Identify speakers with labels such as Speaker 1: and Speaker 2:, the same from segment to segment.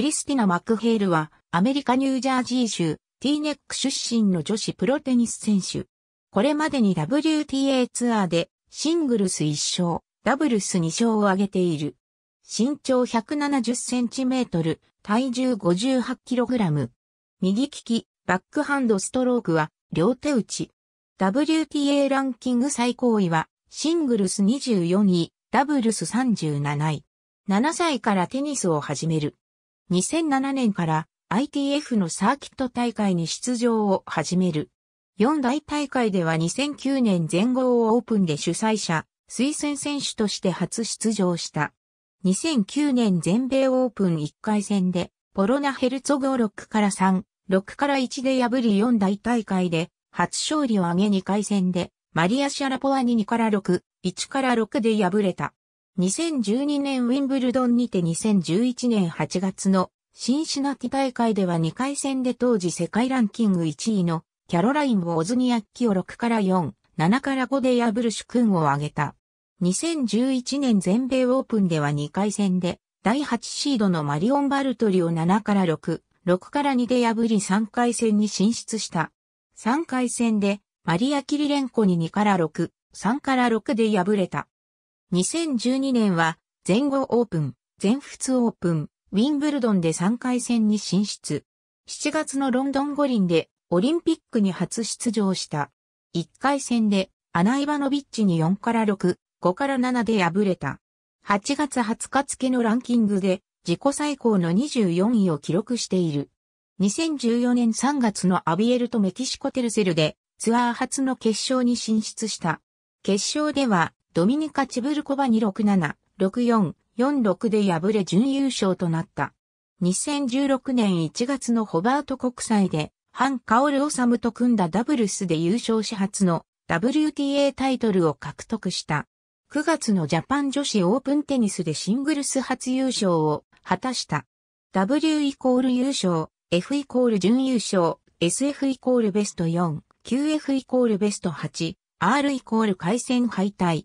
Speaker 1: クリスティナ・マクヘールは、アメリカ・ニュージャージー州、ティーネック出身の女子プロテニス選手。これまでに WTA ツアーで、シングルス1勝、ダブルス2勝を挙げている。身長170センチメートル、体重58キログラム。右利き、バックハンドストロークは、両手打ち。WTA ランキング最高位は、シングルス24位、ダブルス37位。7歳からテニスを始める。2007年から ITF のサーキット大会に出場を始める。四大大会では2009年全豪オープンで主催者、推薦選手として初出場した。2009年全米オープン1回戦で、ポロナヘルツォゴ6から3、6から1で破り四大大会で、初勝利を挙げ2回戦で、マリア・シャラポワに2から6、1から6で敗れた。2012年ウィンブルドンにて2011年8月のシンシナティ大会では2回戦で当時世界ランキング1位のキャロライン・をオズニアッキを6から4、7から5で破る主君を挙げた。2011年全米オープンでは2回戦で第8シードのマリオン・バルトリを7から6、6から2で破り3回戦に進出した。3回戦でマリア・キリレンコに2から6、3から6で敗れた。2012年は全豪オープン、全仏オープン、ウィンブルドンで3回戦に進出。7月のロンドン五輪でオリンピックに初出場した。1回戦でアナイバノビッチに4から6、5から7で敗れた。8月20日付のランキングで自己最高の24位を記録している。2014年3月のアビエルとメキシコテルセルでツアー初の決勝に進出した。決勝ではドミニカ・チブルコバに6 7 6 4 4 6で敗れ準優勝となった。2016年1月のホバート国際で、ハン・カオル・オサムと組んだダブルスで優勝し初の WTA タイトルを獲得した。9月のジャパン女子オープンテニスでシングルス初優勝を果たした。W イコール優勝、F イコール準優勝、SF イコールベスト4、QF イコールベスト8、R イコール回戦敗退。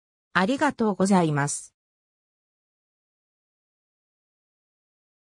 Speaker 1: ありがとうございます。